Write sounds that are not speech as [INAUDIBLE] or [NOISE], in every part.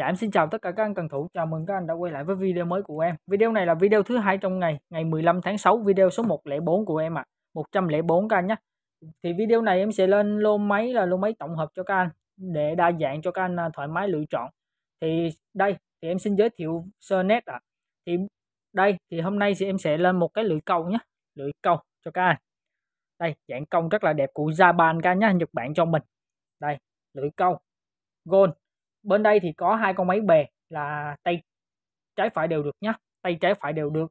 Dạ em xin chào tất cả các anh cần thủ, chào mừng các anh đã quay lại với video mới của em Video này là video thứ hai trong ngày, ngày 15 tháng 6, video số 104 của em ạ à. 104 các anh nhé Thì video này em sẽ lên lô máy là lô máy tổng hợp cho các anh Để đa dạng cho các anh à, thoải mái lựa chọn Thì đây, thì em xin giới thiệu Sernet ạ Thì đây, thì hôm nay thì em sẽ lên một cái lưỡi câu nhé Lưỡi câu cho các anh Đây, dạng công rất là đẹp của Japan các anh nhé, Nhật Bản cho mình Đây, lưỡi câu Gold bên đây thì có hai con máy bè là tay trái phải đều được nhá tay trái phải đều được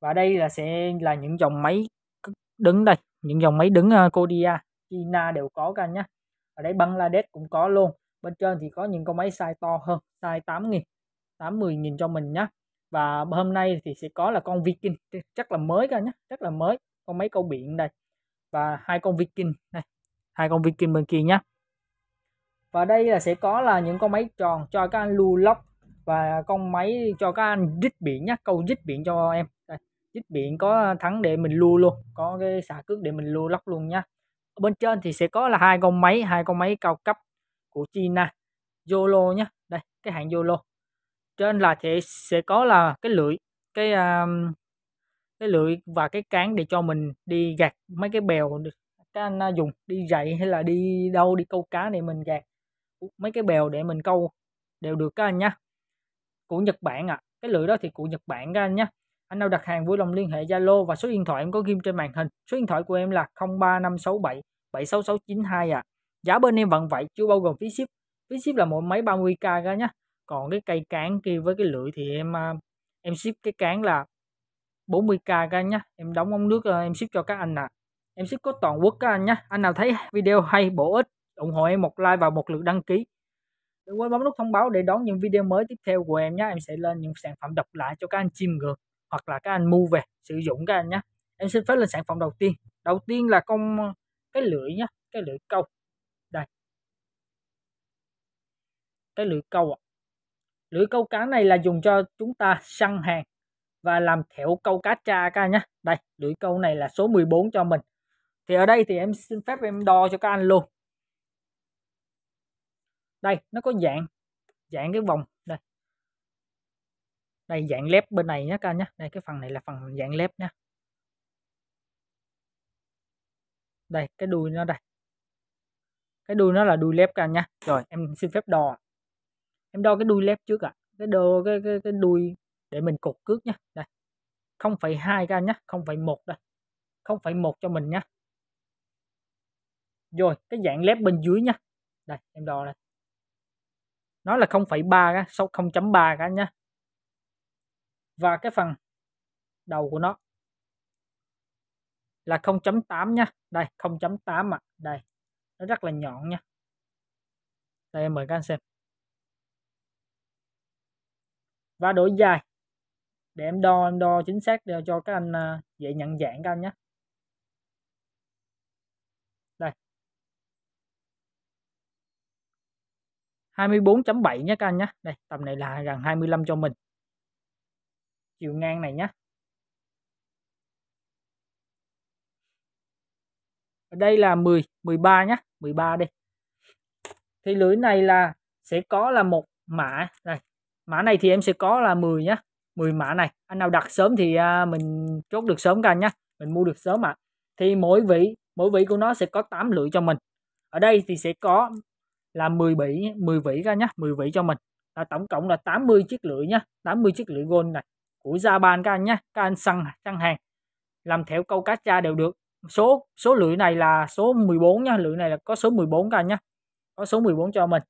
và đây là sẽ là những dòng máy đứng đây những dòng máy đứng ờ, Kodia China đều có cả nhá ở đây Bangladesh cũng có luôn bên trên thì có những con máy size to hơn size 8.000 80.000 cho mình nhá và hôm nay thì sẽ có là con Viking chắc là mới cả nhá chắc là mới con máy câu biển đây và hai con Viking này hai con Viking bên kia nhé và đây là sẽ có là những con máy tròn cho các anh lưu lóc và con máy cho các anh rít biển nhé câu rít biển cho em đây, rít biển có thắng để mình lưu luôn có cái xả cước để mình lưu lóc luôn nhá ở bên trên thì sẽ có là hai con máy hai con máy cao cấp của China Yolo nhé đây cái hãng Yolo trên là thì sẽ có là cái lưỡi cái um, cái lưỡi và cái cán để cho mình đi gạt mấy cái bèo các anh dùng đi dạy hay là đi đâu đi câu cá để mình gạt mấy cái bèo để mình câu đều được các anh nhé của Nhật Bản ạ à. cái lưỡi đó thì của Nhật Bản các anh nhé anh nào đặt hàng vui lòng liên hệ Zalo và số điện thoại em có ghim trên màn hình số điện thoại của em là 035677 76692 ạ à. giá bên em vẫn vậy chưa bao gồm phí ship phí ship là mỗi máy 30k ra nhé còn cái cây cán kia với cái lưỡi thì em à, em ship cái cán là 40k các anh nhé em đóng ống nước ờ, em ship cho các anh ạ à. em ship có toàn quốc các anh nhé anh nào thấy video hay bổ ích ủng hộ em một like và một lượt đăng ký đừng quên bấm nút thông báo để đón những video mới tiếp theo của em nhé em sẽ lên những sản phẩm độc lạ cho các anh chim ngược hoặc là các anh mua về sử dụng các anh nhé em xin phép lên sản phẩm đầu tiên đầu tiên là con cái lưỡi nhé cái lưỡi câu đây cái lưỡi câu ạ lưỡi câu cá này là dùng cho chúng ta săn hàng và làm thẻo câu cá cha các anh nhé đây lưỡi câu này là số 14 cho mình thì ở đây thì em xin phép em đo cho các anh luôn đây nó có dạng dạng cái vòng đây đây dạng lép bên này nhé các anh nhé đây cái phần này là phần dạng lép nhé đây cái đuôi nó đây cái đuôi nó là đuôi lép các anh nhé rồi em xin phép đo em đo cái đuôi lép trước ạ à. cái đồ cái cái cái đuôi để mình cột cước nhé đây 0,2 các anh nhé 0,1 đây 0,1 cho mình nhé rồi cái dạng lép bên dưới nha đây em đo đây nó là 0,3 số 0.3 cả nhé và cái phần đầu của nó là 0.8 nha đây 0.8 ạ à. đây nó rất là nhọn nha đây em mời các anh xem và đổi dài để em đo em đo chính xác cho các anh à, dễ nhận dạng các anh nhé 24.7 nhé các anh nhé đây tầm này là gần 25 cho mình chiều ngang này nhé ở đây là 10 13 nhé 13 đi thì lưỡi này là sẽ có là một mã này mã này thì em sẽ có là 10 nhé 10 mã này anh nào đặt sớm thì à, mình chốt được sớm các anh nhé mình mua được sớm ạ à. thì mỗi vị mỗi vị của nó sẽ có 8 lưỡi cho mình ở đây thì sẽ có là 10 vỉ 10 vỉ ra nhé 10 vỉ cho mình là tổng cộng là 80 chiếc lưỡi nhé 80 chiếc lưỡi gold này của Japan các anh nhé các anh săn săn hàng làm theo câu cá cha đều được số số lưỡi này là số 14 nha lưỡi này là có số 14 các anh nhé có số 14 cho mình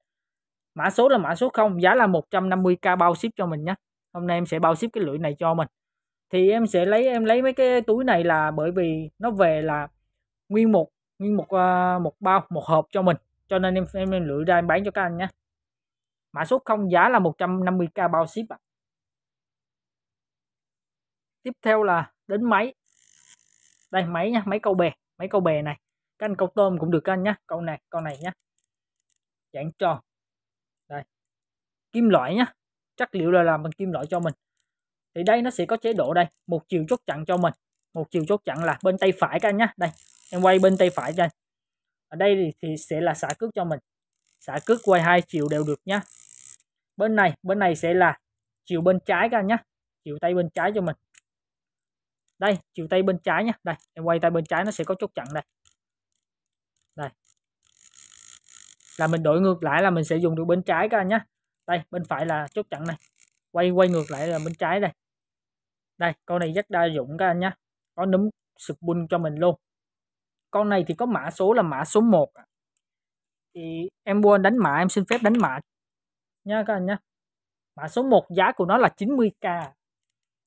mã số là mã số 0 giá là 150k bao ship cho mình nhé hôm nay em sẽ bao ship cái lưỡi này cho mình thì em sẽ lấy em lấy mấy cái túi này là bởi vì nó về là nguyên một nguyên một ờ, một bao một hộp cho mình cho nên em em, em lựa ra em bán cho các anh nhé mã số không giá là 150k bao ship ạ à. tiếp theo là đến máy đây máy nha máy câu bè máy câu bè này các anh câu tôm cũng được các anh nhé câu này con này nhé dạng tròn đây kim loại nhá chất liệu là làm bằng kim loại cho mình thì đây nó sẽ có chế độ đây một chiều chốt chặn cho mình một chiều chốt chặn là bên tay phải các anh nhé đây em quay bên tay phải cho anh ở đây thì, sẽ là xả cước cho mình xả cước quay hai chiều đều được nhá bên này bên này sẽ là chiều bên trái các anh nhá chiều tay bên trái cho mình đây chiều tay bên trái nhá đây em quay tay bên trái nó sẽ có chốt chặn đây đây là mình đổi ngược lại là mình sẽ dùng được bên trái các anh nhá đây bên phải là chốt chặn này quay quay ngược lại là bên trái đây đây con này rất đa dụng các anh nhá có núm sụp bun cho mình luôn con này thì có mã số là mã số 1 thì em quên đánh mã em xin phép đánh mã nha các anh nhé mã số 1 giá của nó là 90k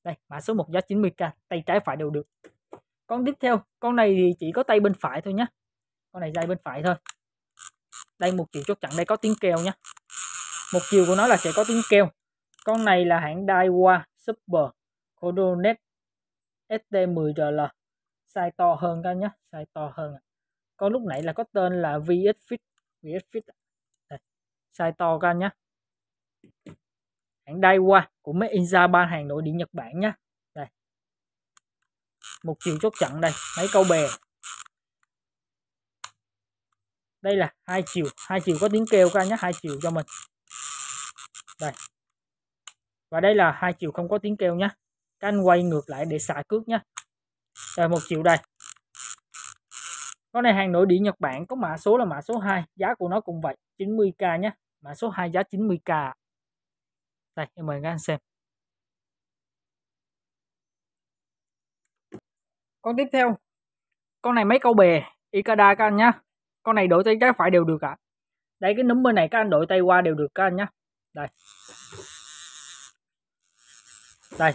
đây mã số 1 giá 90k tay trái phải đều được con tiếp theo con này thì chỉ có tay bên phải thôi nhé con này dây bên phải thôi đây một chiều chốt chặn đây có tiếng kêu nhé một chiều của nó là sẽ có tiếng kêu con này là hãng Daiwa Super Kodonet ST10RL size to hơn các nhé size to hơn có lúc nãy là có tên là VX Fit VX Fit đây, size to các nhé hãng qua của mấy in Japan hàng nội địa Nhật Bản nhá. đây một chiều chốt chặn đây mấy câu bè đây là hai chiều hai chiều có tiếng kêu các nhé hai chiều cho mình đây và đây là hai chiều không có tiếng kêu nhá. Canh quay ngược lại để xả cước nhá rồi một triệu đây con này hàng nội địa Nhật Bản có mã số là mã số 2 giá của nó cũng vậy 90k nhé mã số 2 giá 90k đây em mời các anh xem con tiếp theo con này mấy câu bè Ikada các anh nhá con này đổi tay trái phải đều được cả đây cái núm bên này các anh đổi tay qua đều được các anh nhá đây đây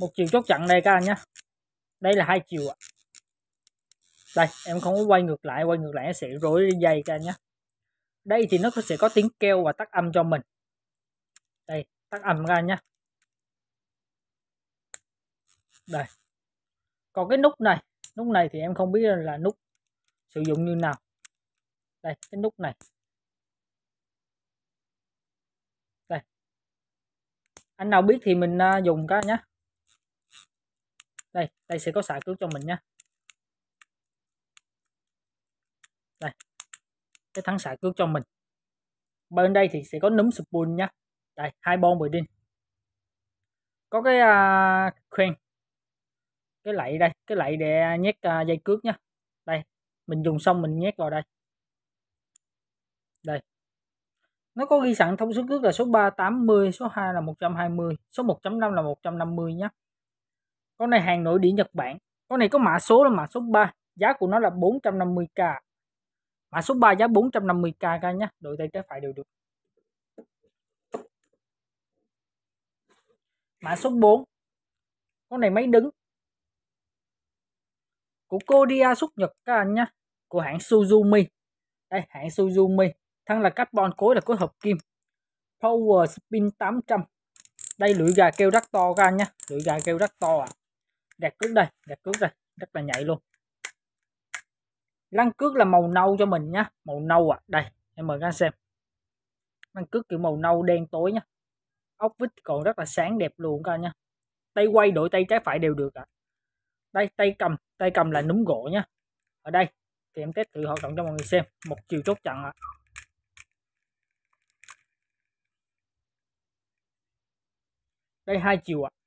một chiều chốt chặn đây các anh nhé đây là hai chiều ạ đây em không có quay ngược lại quay ngược lại sẽ rối dây các anh nhé đây thì nó sẽ có tiếng keo và tắt âm cho mình đây tắt âm ra nhé đây còn cái nút này nút này thì em không biết là nút sử dụng như nào đây cái nút này đây anh nào biết thì mình à, dùng cái nhé đây đây sẽ có xạ cứu cho mình nhé đây cái thắng xạ cước cho mình bên đây thì sẽ có núm spoon nhá đây hai bon 10 đinh có cái uh, à, khuyên cái lạy đây cái lạy để nhét uh, dây cước nhá đây mình dùng xong mình nhét vào đây đây nó có ghi sẵn thông số cước là số 380 số 2 là 120 số 1.5 là 150 nhé con này hàng nội địa Nhật Bản con này có mã số là mã số 3 giá của nó là 450k mã số 3 giá 450k các nhé đội tay trái phải đều được mã số 4 con này máy đứng của Kodia xuất Nhật các anh nhé của hãng Suzumi đây hãng Suzumi thân là carbon cối là có hợp kim Power Spin 800 đây lưỡi gà kêu rất to các anh nhé lưỡi gà kêu rất to ạ à gạt cước đây gạt cước đây rất là nhạy luôn lăn cước là màu nâu cho mình nhá màu nâu à đây em mời các xem lăn cước kiểu màu nâu đen tối nhá ốc vít còn rất là sáng đẹp luôn các anh nhá tay quay đổi tay trái phải đều được ạ à. đây tay cầm tay cầm là núm gỗ nhá ở đây thì em test thử hoạt động cho mọi người xem một chiều chốt chặn ạ à. đây hai chiều ạ à.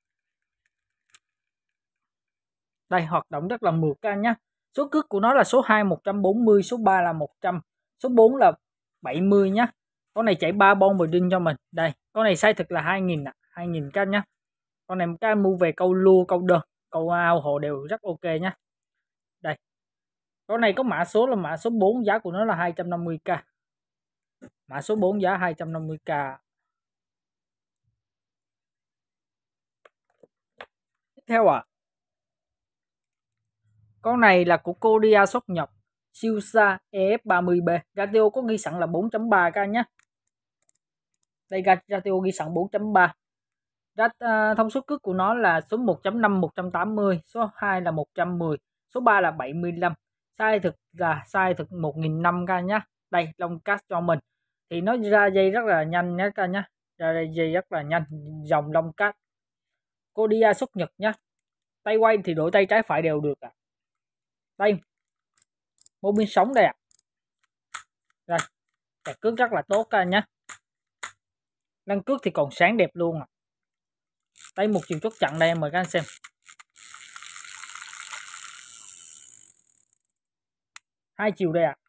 Đây hoạt động rất là mượt các anh nhé. Số cước của nó là số 2 140, số 3 là 100, số 4 là 70 nhé. Con này chạy 3 bon vừa đinh cho mình. Đây, con này sai thực là 2000 ạ, à, 2000 các anh nhé. Con này các anh mua về câu lua, câu đơn, câu ao hồ đều rất ok nhé. Đây. Con này có mã số là mã số 4, giá của nó là 250k. Mã số 4 giá 250k. theo ạ, à, con này là của Korea xuất nhập siêu xa EF30B. Ratio có ghi sẵn là 4.3 các anh nhé. Đây ratio ghi sẵn 4.3. Rat, uh, thông số cước của nó là số 1.5 180, số 2 là 110, số 3 là 75. sai thực là sai thực 1005 các anh nhé. Đây long cast cho mình. Thì nó ra dây rất là nhanh nhé các nhé. Ra dây rất là nhanh, dòng long cast. Kodia xuất Nhật nhé. Tay quay thì đổi tay trái phải đều được ạ. À đây mô biên sống đây ạ à. đây đèn cước rất là tốt các anh nhé lăn cước thì còn sáng đẹp luôn à. đây một chiều chốt chặn đây mời các anh xem hai chiều đây ạ à.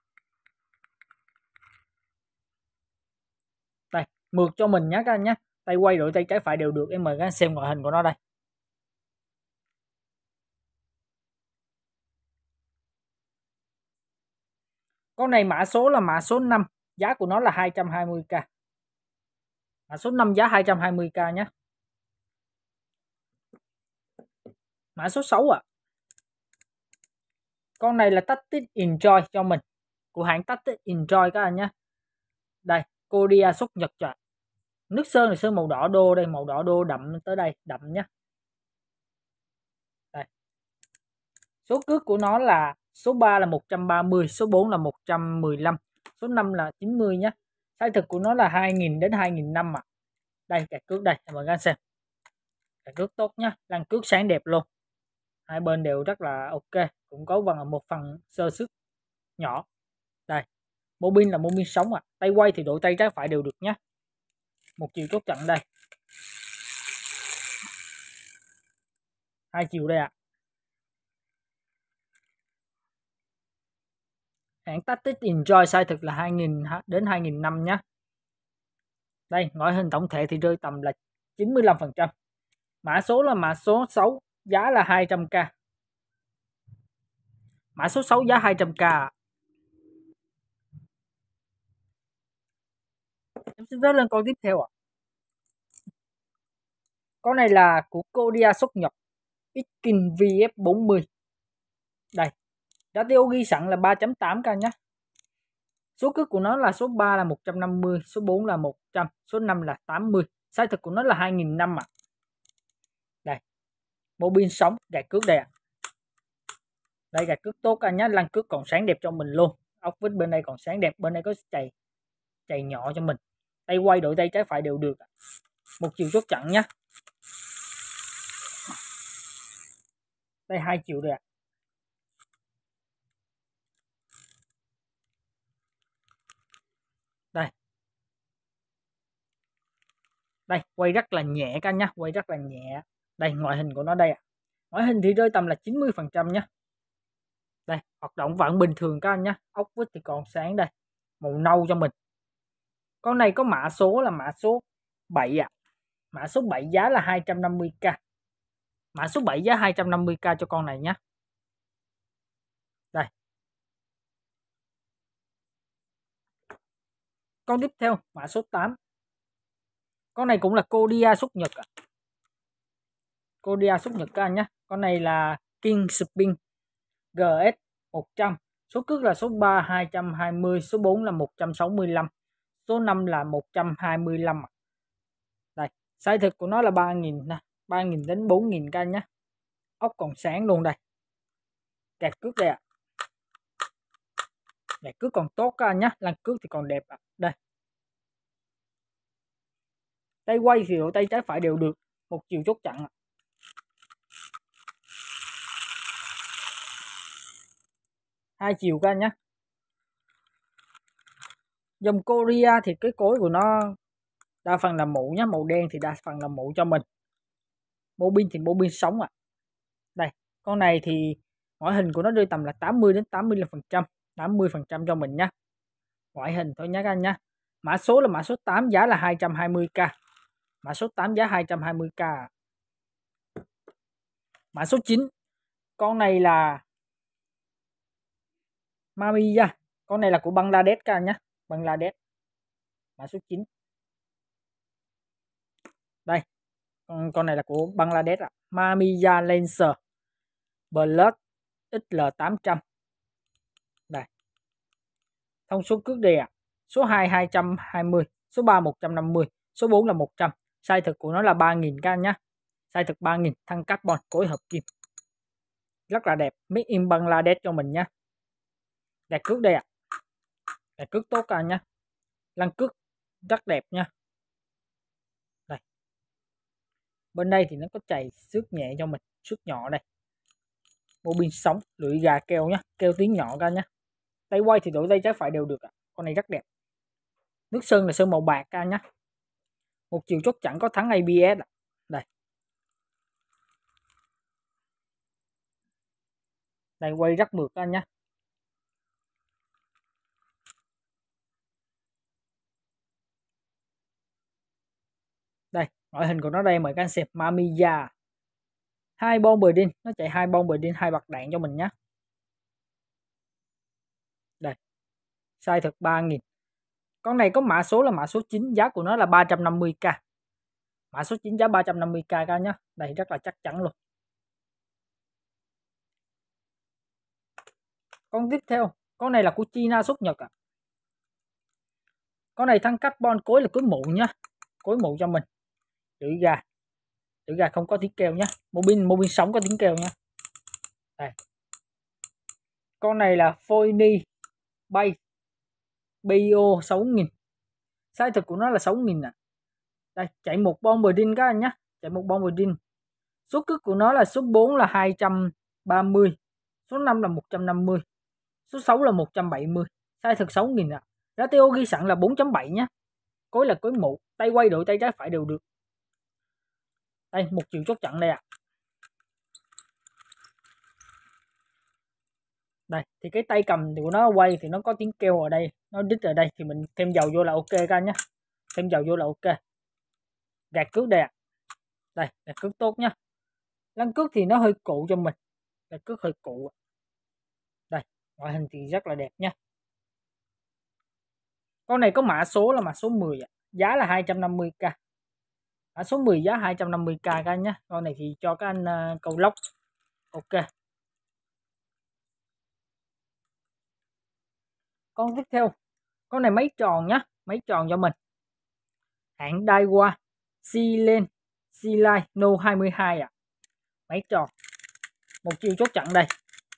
đây mượt cho mình nhé các anh nhé tay quay đổi tay trái phải đều được em mời các anh xem ngoại hình của nó đây con này mã số là mã số 5 giá của nó là 220k mã số 5 giá 220k nhé mã số 6 ạ à. con này là Tactic Enjoy cho mình của hãng Tactic Enjoy các anh nhé đây Korea xuất Nhật trời nước sơn là sơn màu đỏ đô đây màu đỏ đô đậm tới đây đậm nhé số cước của nó là số 3 là 130, số 4 là 115, số 5 là 90 nhé. Sai thực của nó là 2000 đến 2005 ạ. Đây cạc cước đây, mọi người anh xem. Cạc cước tốt nhá, lăn cước sáng đẹp luôn. Hai bên đều rất là ok, cũng có bằng một phần sơ sức nhỏ. Đây. Mô pin là mô pin sống ạ. Tay quay thì độ tay trái phải đều được nhá Một chiều chốt chặn đây. Hai chiều đây ạ. À. hãng Tactic Enjoy size thực là 2000 đến 2005 nhé đây ngoại hình tổng thể thì rơi tầm là 95% mã số là mã số 6 giá là 200k mã số 6 giá 200k em xin phép lên con tiếp theo ạ à. con này là của Kodia xuất nhập Xkin VF40 đây giá tiêu ghi sẵn là 3.8k nhé số cước của nó là số 3 là 150 số 4 là 100 số 5 là 80 sai thực của nó là 2005 ạ à. đây bộ pin sóng gạt cước đây ạ à. đây gạt cước tốt cả nhé lăn cước còn sáng đẹp cho mình luôn ốc vít bên đây còn sáng đẹp bên đây có chày chày nhỏ cho mình tay quay đổi tay trái phải đều được một chiều chốt chặn nhé đây hai chiều đây ạ à. đây quay rất là nhẹ các anh nhá quay rất là nhẹ đây ngoại hình của nó đây ạ ngoại hình thì rơi tầm là 90 phần trăm nhá đây hoạt động vẫn bình thường các anh nhá ốc vít thì còn sáng đây màu nâu cho mình con này có mã số là mã số 7 ạ mã số 7 giá là 250k mã số 7 giá 250k cho con này nhá đây con tiếp theo mã số 8 con này cũng là codia xúc nhật ạ à. Kodia xúc nhật các anh nhé con này là King Spin GS 100 số cước là số 3 220 số 4 là 165 số 5 là 125 à. đây sai thực của nó là 3.000 nè 3.000 đến 4.000 các anh nhé ốc còn sáng luôn đây kẹt cước đây ạ à. kẹt cước còn tốt các anh nhé lăn cước thì còn đẹp à. đây tay quay thì độ tay trái phải đều được một chiều chốt chặn hai chiều các anh nhé dòng Korea thì cái cối của nó đa phần là mũ nhá màu đen thì đa phần là mũ cho mình bộ pin thì bộ pin sống ạ à. đây con này thì ngoại hình của nó rơi tầm là 80 đến 85 phần trăm 80 phần trăm cho mình nhá ngoại hình thôi nhá các anh nhá mã số là mã số 8 giá là 220k Mã số 8 giá 220k. Mã số 9. Con này là Mamiya. Con này là của Bangladesh các anh nhé. Bangladesh. Mã số 9. Đây. Con, con này là của Bangladesh ạ. À. Mamiya Lancer. Blood XL800. Đây. Thông số cước đề ạ. À. Số 2 220, số 3 150, số 4 là 100 size thực của nó là 3.000 các anh nhé size thực 3.000 thăng carbon cối hợp kim rất là đẹp made in Bangladesh cho mình nhé đẹp cước đây ạ à. cước tốt các anh nhé lăn cước rất đẹp nha đây bên đây thì nó có chảy xước nhẹ cho mình xước nhỏ đây mô pin sống, lưỡi gà keo nhá keo tiếng nhỏ ra nhá tay quay thì đổi tay trái phải đều được ạ con này rất đẹp nước sơn là sơn màu bạc ra nhá một chiều chốt chẳng có thắng ABS đây đây quay rất mượt anh nhé đây ngoại hình của nó đây mời các anh Mamiya hai bon bờ đinh nó chạy hai bon bờ đinh hai bạc đạn cho mình nhé đây size thật 3.000 con này có mã số là mã số 9 giá của nó là 350k mã số 9 giá 350k các nhá đây rất là chắc chắn luôn con tiếp theo con này là của China xuất Nhật ạ à. con này thăng carbon cối là cối mụ nhá cối mụ cho mình chữ gà chữ gà không có tiếng kêu nhá mô pin mô pin sóng có tiếng kêu nhá đây con này là phôi ni bay bio 6000 size thực của nó là 6000 nè à. đây chạy một bom Bomberdier các anh nhé chạy một bom Bomberdier số cước của nó là số 4 là 230 số 5 là 150 số 6 là 170 size thực 6000 nè à. ratio ghi sẵn là 4.7 nhé cối là cối mụ tay quay đổi tay trái phải đều được đây một chiều chốt chặn đây ạ à. đây thì cái tay cầm của nó quay thì nó có tiếng kêu ở đây nó đít ở đây thì mình thêm dầu vô là ok các anh nhé thêm dầu vô là ok gạt cước đẹp đây gạt cước tốt nhá lăn cước thì nó hơi cũ cho mình gạt cước hơi cũ đây ngoại hình thì rất là đẹp nhá con này có mã số là mã số 10 ạ. giá là 250k mã số 10 giá 250k các anh nhé con này thì cho các anh uh, ờ, cầu lốc ok con tiếp theo con này mấy tròn nhá mấy tròn cho mình hãng Daiwa Silen Silai No 22 à mấy tròn một chiều chốt chặn đây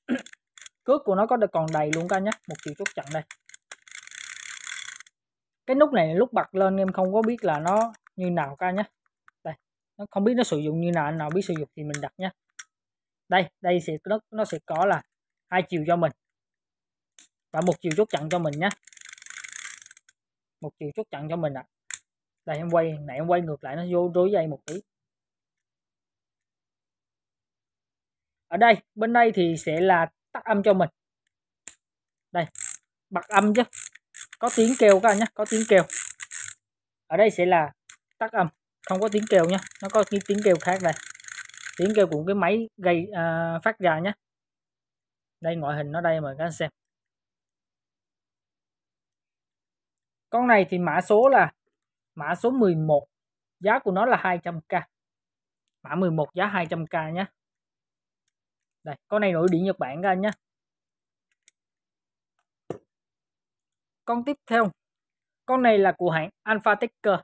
[CLEARS THROAT] cước của nó có được còn đầy luôn các nhá một chiều chốt chặn đây cái nút này lúc bật lên em không có biết là nó như nào ca nhá đây nó không biết nó sử dụng như nào nào biết sử dụng thì mình đặt nhá đây đây sẽ nó nó sẽ có là hai chiều cho mình và một chiều chốt chặn cho mình nhé một chiều chốt chặn cho mình ạ à. đây em quay nãy em quay ngược lại nó vô rối dây một tí ở đây bên đây thì sẽ là tắt âm cho mình đây bật âm chứ có tiếng kêu các anh nhé có tiếng kêu ở đây sẽ là tắt âm không có tiếng kêu nhé nó có cái tiếng kêu khác đây tiếng kêu của cái máy gây à, phát ra nhé đây ngoại hình nó đây mời các anh xem Con này thì mã số là mã số 11, giá của nó là 200k. Mã 11 giá 200k nhé. Đây, con này nổi điện Nhật Bản ra nhé. Con tiếp theo, con này là của hãng Alpha Tecker.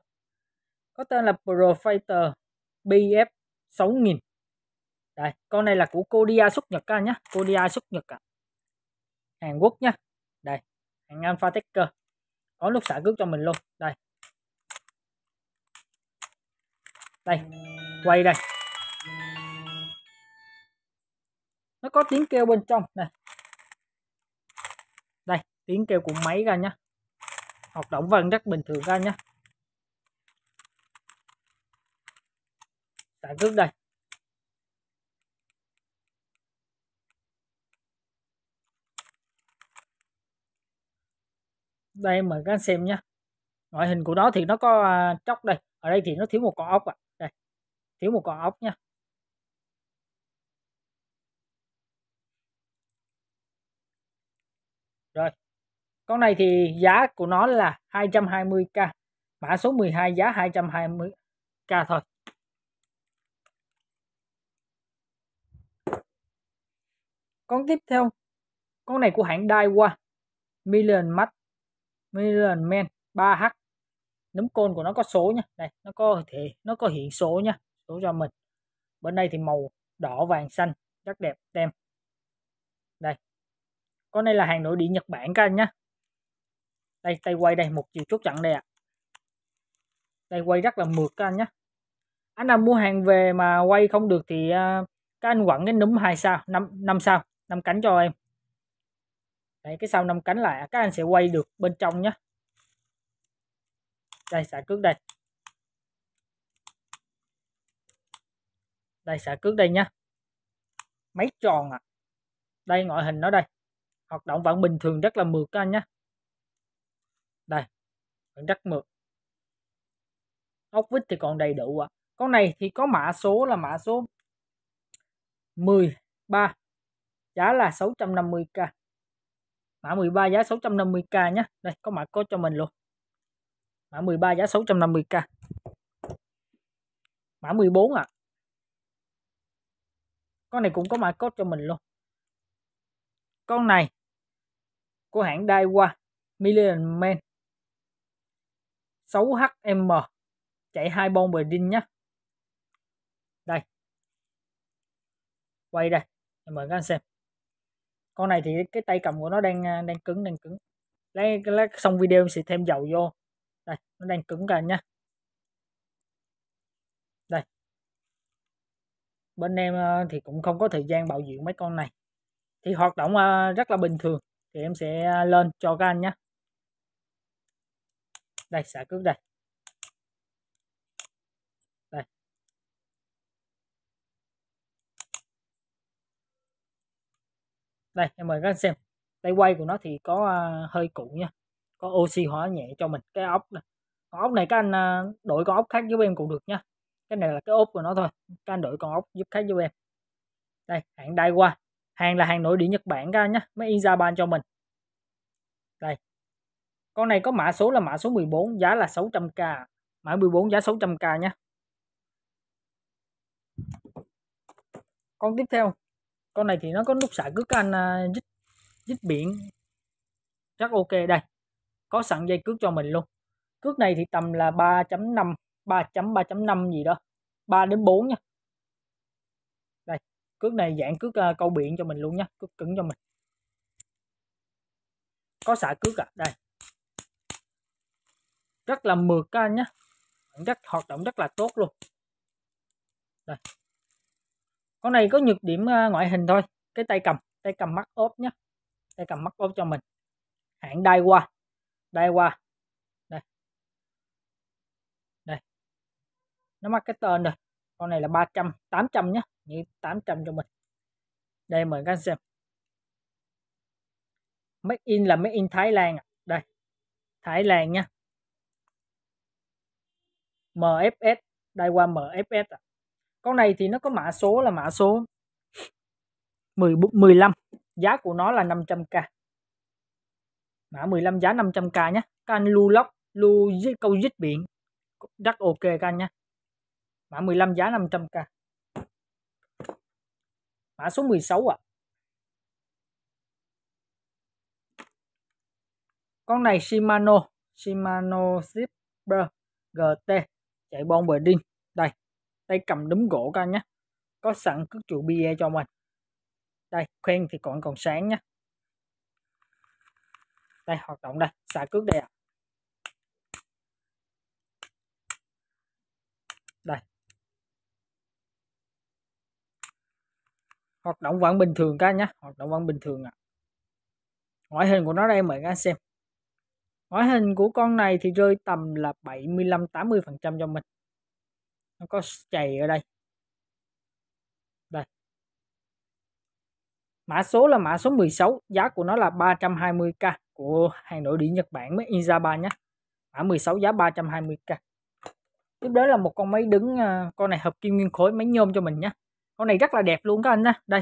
Có tên là profiter BF 6000. Đây, con này là của Kodia xuất Nhật các anh nhé. Kodia xuất Nhật ạ. À. Hàn Quốc nhá. Đây, hãng Alpha Tecker có nút xả cước cho mình luôn đây đây quay đây nó có tiếng kêu bên trong này đây tiếng kêu của máy ra nhá hoạt động vẫn rất bình thường ra nhá xả cước đây đây mời các anh xem nhé ngoại hình của nó thì nó có à, tróc đây ở đây thì nó thiếu một con ốc ạ à. đây thiếu một con ốc nha rồi con này thì giá của nó là 220k mã số 12 giá 220k thôi con tiếp theo con này của hãng Daiwa Million Max Million Men 3H nấm côn của nó có số nha đây nó có thể nó có hiện số nha số cho mình bên đây thì màu đỏ vàng xanh rất đẹp tem đây con này là hàng nội địa Nhật Bản các anh nhá. đây tay quay đây một chiều chốt chặn đây ạ à. tay quay rất là mượt các anh nhá. anh nào mua hàng về mà quay không được thì uh, các anh quẳng cái núm hai sao năm năm sao năm cánh cho em Đấy, cái sau năm cánh lại à, các anh sẽ quay được bên trong nhé đây xả cước đây đây xả cước đây nhá máy tròn à đây ngoại hình nó đây hoạt động vẫn bình thường rất là mượt các anh nhé đây vẫn rất mượt ốc vít thì còn đầy đủ ạ à. con này thì có mã số là mã số 13 giá là 650k mã 13 giá 650k nhé đây có mã code cho mình luôn mã 13 giá 650k mã 14 ạ à. con này cũng có mã code cho mình luôn con này của hãng Daiwa Million Man 6HM chạy hai bon bờ đinh nhé đây quay đây mời các anh xem con này thì cái tay cầm của nó đang à, đang cứng đang cứng lấy lát xong video sẽ thêm dầu vô đây nó đang cứng cả nhá đây bên em à, thì cũng không có thời gian bảo dưỡng mấy con này thì hoạt động à, rất là bình thường thì em sẽ lên cho các anh nhé đây xả cước đây đây em mời các anh xem tay quay của nó thì có uh, hơi cũ nha có oxy hóa nhẹ cho mình cái ốc này con ốc này các anh uh, đổi con ốc khác giúp em cũng được nha cái này là cái ốp của nó thôi các anh đổi con ốc giúp khác giúp em đây hãng qua hàng là hàng nội địa Nhật Bản các anh nhá mấy in ra cho mình đây con này có mã số là mã số 14 giá là 600k mã 14 giá 600k nhá con tiếp theo con này thì nó có nút xả cước anh uh, à, dít dít biển rất ok đây có sẵn dây cước cho mình luôn cước này thì tầm là 3.5 3.3.5 gì đó 3 đến 4 nha đây cước này dạng cước uh, câu biển cho mình luôn nhá cước cứng cho mình có xả cước à đây rất là mượt các anh nhé rất hoạt động rất là tốt luôn đây con này có nhược điểm ờ, ngoại hình thôi cái tay cầm tay cầm mắt ốp nhé tay cầm mắt ốp cho mình hãng đai qua đai qua đây đây nó mắc cái tên rồi con này là 300 800 nhé như 800 cho mình đây mời các anh xem make in là make in Thái Lan à? đây Thái Lan nhé MFS đây qua MFS à con này thì nó có mã số là mã số 10, 15 giá của nó là 500k mã 15 giá 500k nhé các anh lưu lóc lưu câu dứt biển rất ok các anh nhé mã 15 giá 500k mã số 16 ạ à. con này Shimano Shimano Zipper GT chạy bon bờ đinh đây tay cầm đúm gỗ các nhé có sẵn cước trụ bia cho mình đây khoen thì còn còn sáng nhé đây hoạt động đây xả cước đây ạ à. đây hoạt động vẫn bình thường các nhé hoạt động vẫn bình thường ạ à. ngoại hình của nó đây mời các anh xem ngoại hình của con này thì rơi tầm là 75 80 phần trăm cho mình nó có chày ở đây đây mã số là mã số 16 giá của nó là 320k của hàng nội địa Nhật Bản với Izaba nhé mã 16 giá 320k tiếp đến là một con máy đứng à, con này hợp kim nguyên khối máy nhôm cho mình nhé con này rất là đẹp luôn các anh nhé đây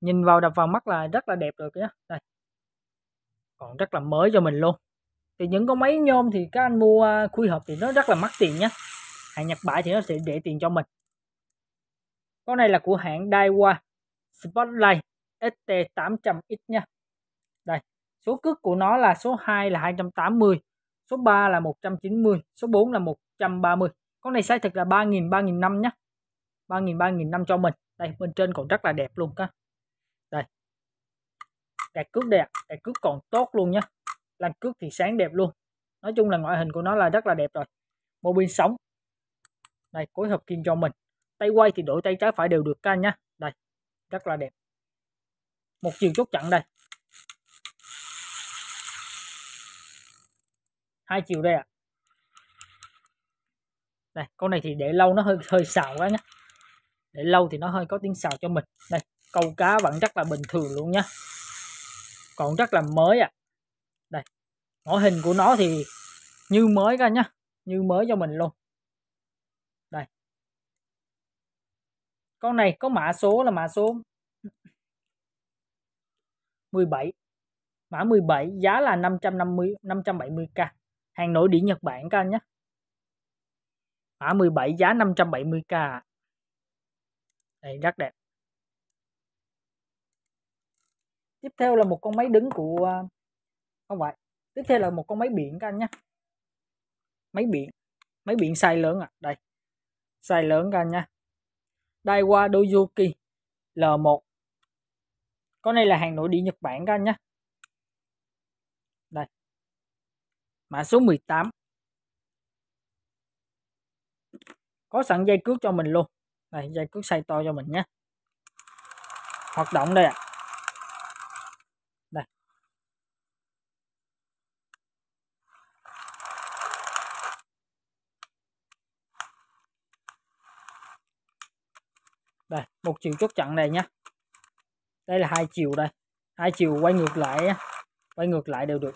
nhìn vào đập vào mắt là rất là đẹp rồi nhé đây còn rất là mới cho mình luôn thì những con máy nhôm thì các anh mua à, khui hợp thì nó rất là mắc tiền nhé hạn nhật bãi thì nó sẽ để tiền cho mình con này là của hãng Daiwa Spotlight ST800X nha đây số cước của nó là số 2 là 280 số 3 là 190 số 4 là 130 con này size thực là 3.000 năm 500 nhé 3.000 3.500 cho mình đây bên trên còn rất là đẹp luôn các đây cạc cước đẹp cạc cước còn tốt luôn nhé làm cước thì sáng đẹp luôn nói chung là ngoại hình của nó là rất là đẹp rồi mô pin sống đây phối hợp kim cho mình tay quay thì đổi tay trái phải đều được các anh nhá đây rất là đẹp một chiều chốt chặn đây hai chiều đây ạ à. đây con này thì để lâu nó hơi hơi xào quá nhá để lâu thì nó hơi có tiếng xào cho mình đây câu cá vẫn rất là bình thường luôn nhá còn rất là mới ạ à. đây mẫu hình của nó thì như mới ra nhá như mới cho mình luôn con này có mã số là mã số 17 mã 17 giá là 550 570k hàng nội địa Nhật Bản các anh nhé mã 17 giá 570k đây rất đẹp tiếp theo là một con máy đứng của à, không phải tiếp theo là một con máy biển các anh nhé máy biển máy biển size lớn à đây size lớn các anh nhé Daiwa Doyuki L1 con này là hàng nội địa Nhật Bản các anh nhé đây mã số 18 có sẵn dây cước cho mình luôn đây dây cước size to cho mình nhé hoạt động đây ạ à. đây một chiều chốt chặn này nhá đây là hai chiều đây hai chiều quay ngược lại quay ngược lại đều được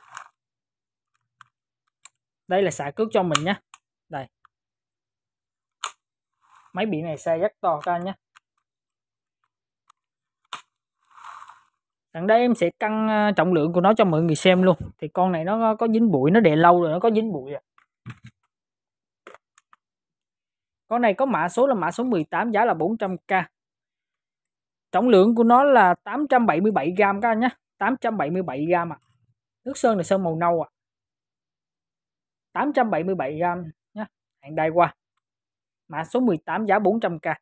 đây là xả cước cho mình nhé đây máy biển này xe rất to các anh nhé đằng đây em sẽ căng à, trọng lượng của nó cho mọi người xem luôn thì con này nó có dính bụi nó để lâu rồi nó có dính bụi rồi à con này có mã số là mã số 18 giá là 400k trọng lượng của nó là 877 gram các anh nhé 877 gram ạ à. nước sơn này sơn màu nâu ạ à. 877 gram nhé hạng đai qua mã số 18 giá 400k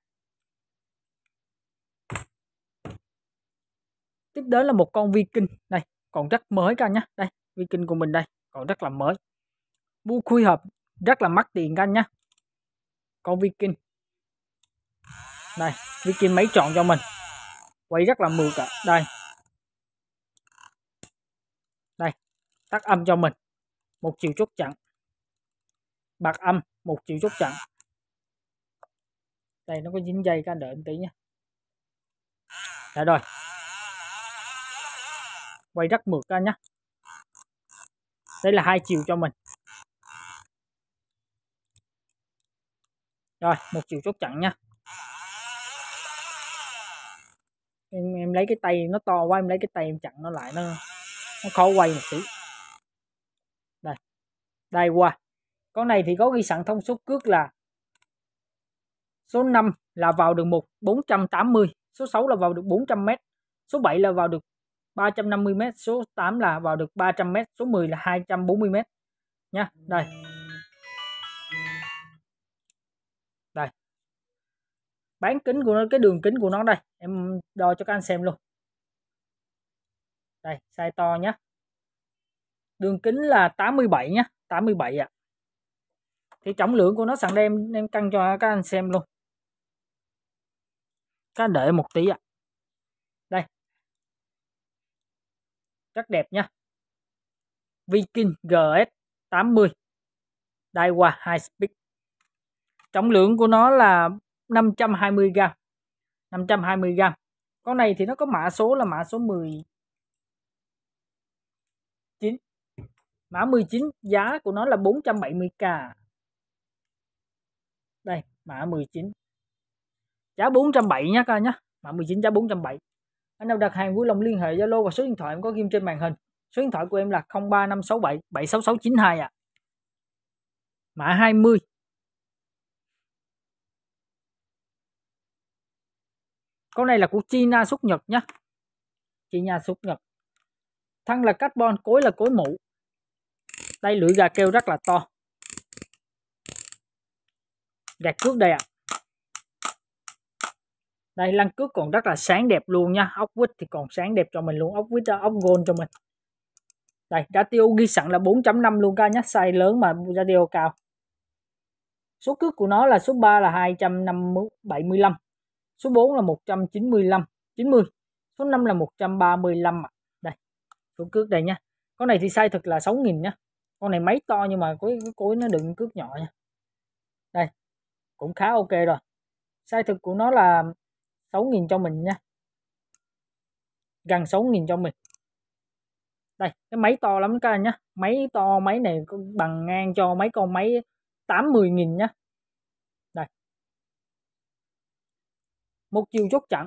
tiếp đến là một con Viking đây còn rất mới các anh nhé đây Viking của mình đây còn rất là mới mua khui hợp rất là mắc tiền các anh nhé con Viking đây Viking máy chọn cho mình quay rất là mượt ạ đây đây tắt âm cho mình một chiều chốt chặn bạc âm một chiều chốt chặn đây nó có dính dây các anh đợi em tí nha đã dạ rồi quay rất mượt các anh nhé đây là hai chiều cho mình rồi một triệu chốt chặn nha em em lấy cái tay nó to quá em lấy cái tay em chặn nó lại nó nó khó quay một tí đây đây qua con này thì có ghi sẵn thông số cước là số 5 là vào được một 480 số 6 là vào được 400m số 7 là vào được 350m số 8 là vào được 300m số 10 là 240m nha đây bán kính của nó cái đường kính của nó đây em đo cho các anh xem luôn đây size to nhé đường kính là 87 nhé 87 ạ à. thì trọng lượng của nó sẵn đây em, em căng cho các anh xem luôn các anh đợi một tí ạ à. đây rất đẹp nhá Viking GS 80 Daiwa High Speed trọng lượng của nó là 520 g. 520 g. Con này thì nó có mã số là mã số 19. Mã 19 giá của nó là 470k. Đây, mã 19. Giá 470 nhá các nhá, Mã 19 giá 470. Anh nào đặt hàng vui lòng liên hệ Zalo và số điện thoại em có ghi trên màn hình. Số điện thoại của em là 0356776692 ạ. À. Mã 20 con này là của China xuất Nhật nhá China xuất Nhật thân là carbon cối là cối mũ đây lưỡi gà kêu rất là to gạt cước đây ạ à. đây lăn cước còn rất là sáng đẹp luôn nha ốc vít thì còn sáng đẹp cho mình luôn ốc vít ốc gold cho mình đây radio ghi sẵn là 4.5 luôn ca nhé size lớn mà radio cao số cước của nó là số 3 là 275 Số 4 là 195, 90. Số 5 là 135 ạ. À. Đây, số cước đây nha. Con này thì size thực là 6.000 nha. Con này máy to nhưng mà cái, cối nó đựng cước nhỏ nha. Đây, cũng khá ok rồi. Size thực của nó là 6.000 cho mình nha. Gần 6.000 cho mình. Đây, cái máy to lắm các anh nhá. Máy to, máy này bằng ngang cho mấy con máy 80.000 nhá. một chiều chốt chặn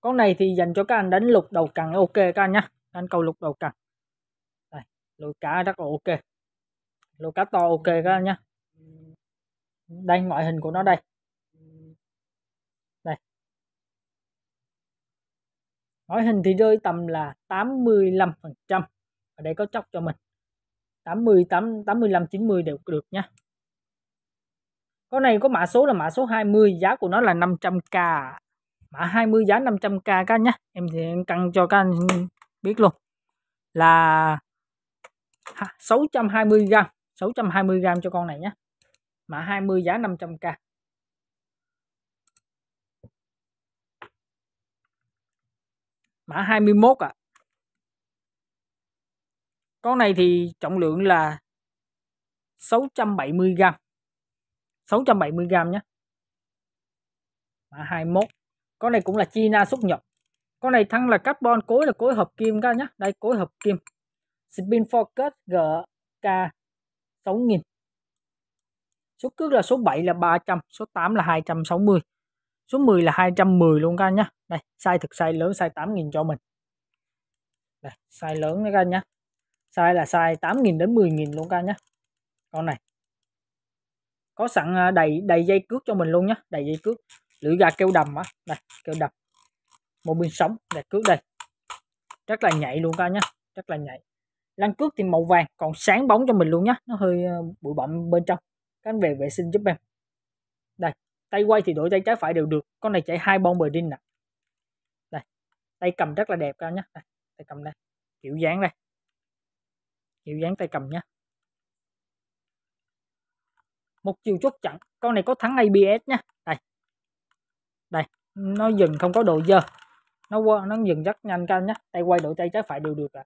con này thì dành cho các anh đánh lục đầu cằn ok các anh nhé anh câu lục đầu cằn đây lôi cá rất là ok lùi cá to ok các anh nhé đây ngoại hình của nó đây đây ngoại hình thì rơi tầm là 85 phần trăm ở đây có chóc cho mình 80 8, 85 90 đều được nha con này có mã số là mã số 20 giá của nó là 500k mã 20 giá 500k các nhá em thì em căng cho các anh biết luôn là 620 g 620 g cho con này nhé mã 20 giá 500k mã 21 ạ à con này thì trọng lượng là 670 g 670 g nhé mã 21 con này cũng là China xuất nhập con này thăng là carbon cối là cối hợp kim các nhé đây cối hợp kim spin focus GK 6000 số cước là số 7 là 300 số 8 là 260 số 10 là 210 luôn các nhé đây sai thực sai lớn size 8000 cho mình đây size lớn đấy các anh nhé size là size 8.000 đến 10.000 luôn các nhé con này có sẵn à, đầy đầy dây cước cho mình luôn nhé đầy dây cước lưỡi gà kêu đầm á đây kêu đầm một bên sống để cước đây rất là nhạy luôn các nhé rất là nhạy lăn cước thì màu vàng còn sáng bóng cho mình luôn nhé nó hơi à, bụi bặm bên trong các anh về vệ sinh giúp em đây tay quay thì đổi tay trái phải đều được con này chạy hai bon bờ đinh nè đây tay cầm rất là đẹp các nhé đây, tay cầm đây kiểu dáng đây kiểu dáng tay cầm nhé một chiều chốt chặn con này có thắng abs nhé đây đây nó dừng không có độ dơ nó nó dừng rất nhanh các anh nhé tay quay đổi tay trái phải đều được ạ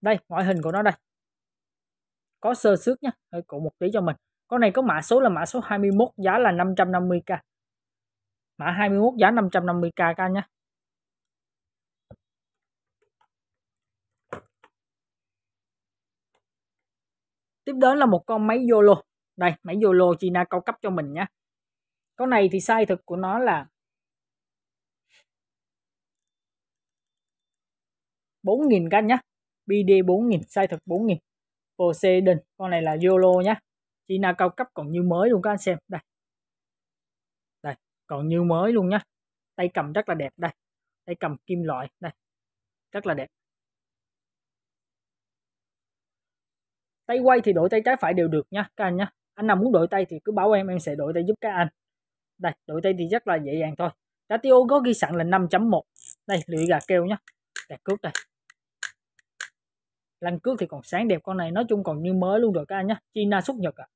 đây ngoại hình của nó đây có sơ xước nhé hơi cổ một tí cho mình con này có mã số là mã số 21 giá là 550k mã 21 giá 550k các anh nhé tiếp đến là một con máy Yolo đây máy Yolo China cao cấp cho mình nhé con này thì sai thực của nó là 4.000 cái nhé BD 4.000 sai thực 4.000 Poseidon con này là Yolo nhé China cao cấp còn như mới luôn các anh xem đây đây còn như mới luôn nhá tay cầm rất là đẹp đây tay cầm kim loại đây rất là đẹp tay quay thì đổi tay trái phải đều được nha các anh nhé anh nào muốn đổi tay thì cứ bảo em em sẽ đổi tay giúp các anh đây đổi tay thì rất là dễ dàng thôi ratio có ghi sẵn là 5.1 đây lưỡi gà keo nhá gà cước đây lăn cước thì còn sáng đẹp con này nói chung còn như mới luôn rồi các anh nhé China xuất Nhật à.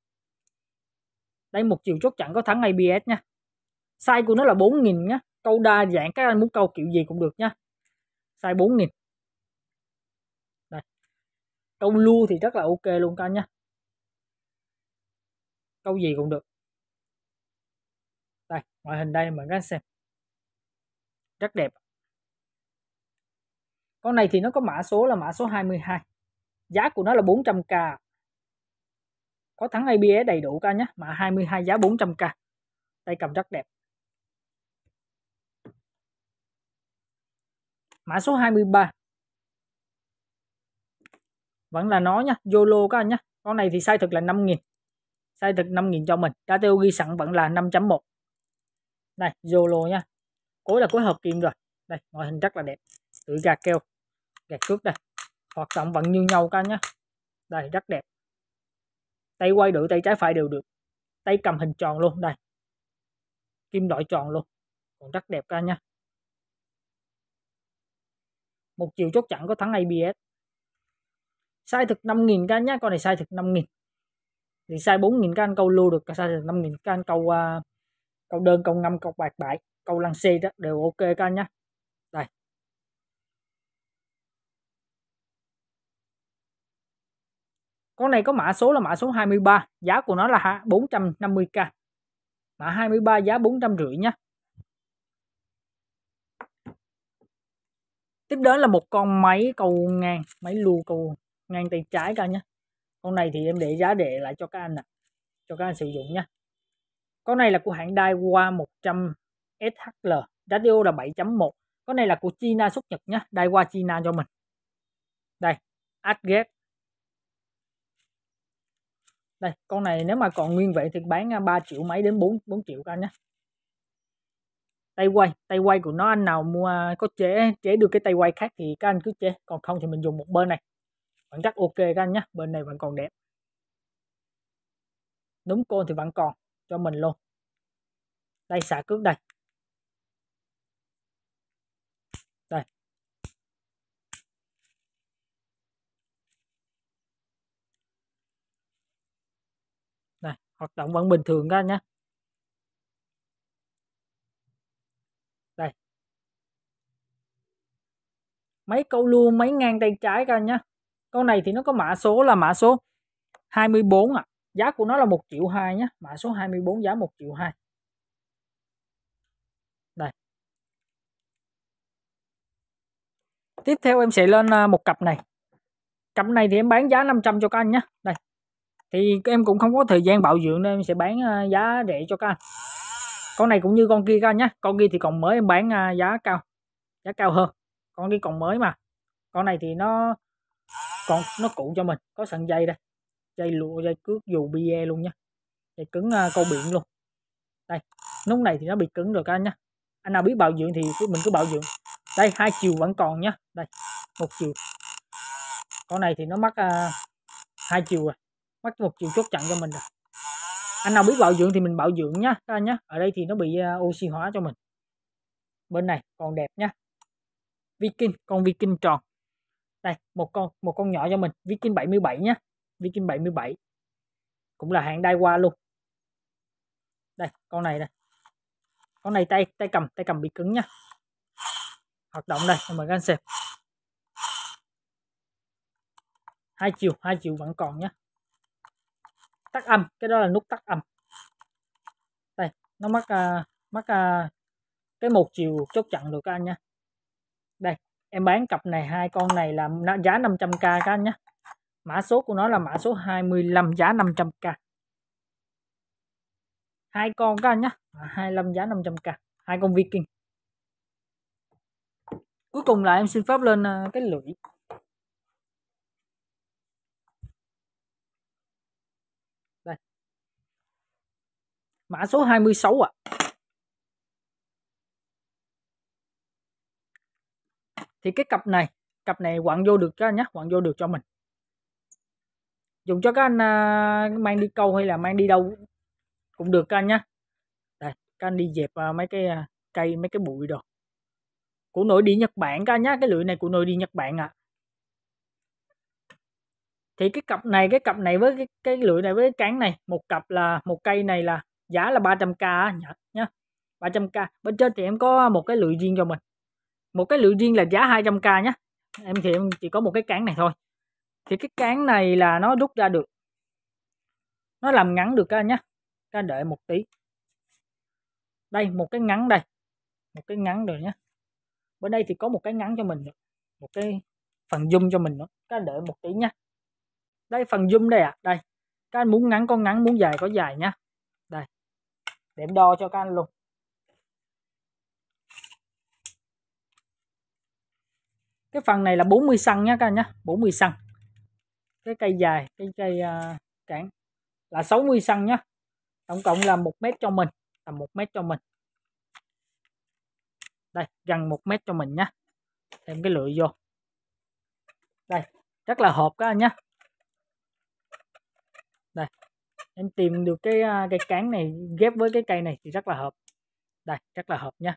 đây một chiều chốt chặn có thắng ABS nhá size của nó là 4.000 nhá câu đa dạng các anh muốn câu kiểu gì cũng được nhá size 4.000 câu lua thì rất là ok luôn các anh nhé câu gì cũng được đây ngoại hình đây mà các anh xem rất đẹp con này thì nó có mã số là mã số 22 giá của nó là 400k có thắng ABS đầy đủ ca nhé mã 22 giá 400k tay cầm rất đẹp mã số 23 vẫn là nó nhá YOLO các anh nhá con này thì sai thực là 5.000 sai thực 5.000 cho mình đã tiêu ghi sẵn vẫn là 5.1 này YOLO nha cối là cối hợp kim rồi đây ngoại hình rất là đẹp tự gạt keo gạt trước đây hoạt động vẫn như nhau các anh nhé đây rất đẹp tay quay đuổi tay trái phải đều được tay cầm hình tròn luôn đây kim loại tròn luôn còn rất đẹp các anh nhé một chiều chốt chặn có thắng ABS sai thực 5.000 can nhá con này sai thực 5.000 thì sai 4.000 can câu lưu được sai thực 5.000 can câu uh, câu đơn câu ngâm câu bạc bại câu lăng xê đó đều ok can anh nhé đây con này có mã số là mã số 23 giá của nó là 450k mã 23 giá rưỡi nhá tiếp đến là một con máy cầu ngang máy lưu cầu ngang tay trái các nhé con này thì em để giá để lại cho các anh nè, à, cho các anh sử dụng nha con này là của hãng Daiwa 100 SHL radio là 7.1 con này là của China xuất Nhật nhá Daiwa China cho mình đây Adget đây con này nếu mà còn nguyên vậy thì bán 3 à, triệu mấy đến 4 4 triệu các nhé tay quay tay quay của nó anh nào mua có chế chế được cái tay quay khác thì các anh cứ chế còn không thì mình dùng một bên này bạn cắt ok các anh nhé bên này vẫn còn đẹp đúng côn thì vẫn còn cho mình luôn đây xả cước đây đây đây hoạt động vẫn bình thường các anh nhé đây mấy câu luôn mấy ngang tay trái các anh nhé con này thì nó có mã số là mã số 24 ạ à. giá của nó là 1 triệu 2 nhé mã số 24 giá 1 triệu 2 đây tiếp theo em sẽ lên à, một cặp này cặp này thì em bán giá 500 cho các anh nhé đây thì em cũng không có thời gian bảo dưỡng nên em sẽ bán à, giá rẻ cho các anh con này cũng như con kia các anh nhé con kia thì còn mới em bán à, giá cao giá cao hơn con kia còn mới mà con này thì nó còn nó cuộn cho mình có sẵn dây đây dây lụa dây cước dù bia luôn nhá dây cứng uh, câu biển luôn đây nút này thì nó bị cứng rồi các anh nhá anh nào biết bảo dưỡng thì mình cứ bảo dưỡng đây hai chiều vẫn còn nhá đây một chiều con này thì nó mắc uh, hai chiều rồi mắc một chiều chốt chặn cho mình rồi anh nào biết bảo dưỡng thì mình bảo dưỡng nhá các anh nhá ở đây thì nó bị uh, oxy hóa cho mình bên này còn đẹp nhá viking con viking tròn đây một con một con nhỏ cho mình Viking 77 nhé Viking 77 cũng là hạng đai qua luôn đây con này đây con này tay tay cầm tay cầm bị cứng nhá hoạt động đây mời các anh xem hai chiều hai chiều vẫn còn nhá tắt âm cái đó là nút tắt âm đây nó mắc uh, mắc uh, cái một chiều chốt chặn được các anh nhá em bán cặp này hai con này là giá 500k các anh nhé mã số của nó là mã số 25 giá 500k hai con các anh nhé 25 à, giá 500k hai con Viking cuối cùng là em xin phép lên à, cái lưỡi đây mã số 26 ạ à. thì cái cặp này cặp này quặn vô được các anh nhé quặn vô được cho mình dùng cho các anh uh, mang đi câu hay là mang đi đâu cũng được các anh nhé đây các anh đi dẹp uh, mấy cái uh, cây mấy cái bụi đồ của nổi đi Nhật Bản các anh nhé cái lưỡi này của nổi đi Nhật Bản ạ à. thì cái cặp này cái cặp này với cái, cái lưỡi này với cái cán này một cặp là một cây này là giá là 300k nhá 300k bên trên thì em có một cái lưỡi riêng cho mình một cái lưỡi riêng là giá 200k nhé em thì em chỉ có một cái cán này thôi thì cái cán này là nó rút ra được nó làm ngắn được các anh nhé các anh đợi một tí đây một cái ngắn đây một cái ngắn rồi nhé bên đây thì có một cái ngắn cho mình một cái phần zoom cho mình nữa các anh đợi một tí nhé đây phần zoom đây ạ à. đây các anh muốn ngắn con ngắn muốn dài có dài nhá đây để em đo cho các anh luôn cái phần này là 40 xăng nhé các anh nhá 40 xăng cái cây dài cái cây uh, à, cản là 60 xăng nhé tổng cộng là một mét cho mình tầm một mét cho mình đây gần một mét cho mình nhá thêm cái lưỡi vô đây rất là hộp các anh nhé đây em tìm được cái à, cái cán này ghép với cái cây này thì rất là hợp đây rất là hợp nha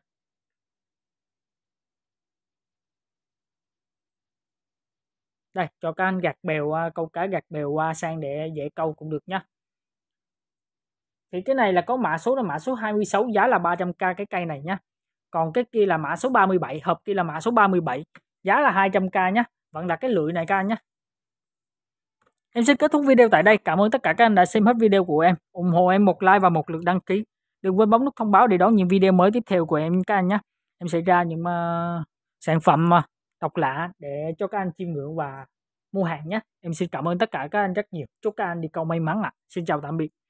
đây cho các anh gạt bèo qua câu cá gạt bèo qua sang để dễ câu cũng được nhá thì cái này là có mã số là mã số 26 giá là 300k cái cây này nhá còn cái kia là mã số 37 hộp kia là mã số 37 giá là 200k nhá vẫn là cái lưỡi này các anh nhé em xin kết thúc video tại đây cảm ơn tất cả các anh đã xem hết video của em ủng hộ em một like và một lượt đăng ký đừng quên bấm nút thông báo để đón những video mới tiếp theo của em các anh nhé em sẽ ra những uh, sản phẩm uh, độc lạ để cho các anh chiêm ngưỡng và mua hàng nhé em xin cảm ơn tất cả các anh rất nhiều chúc các anh đi cầu may mắn ạ à. xin chào tạm biệt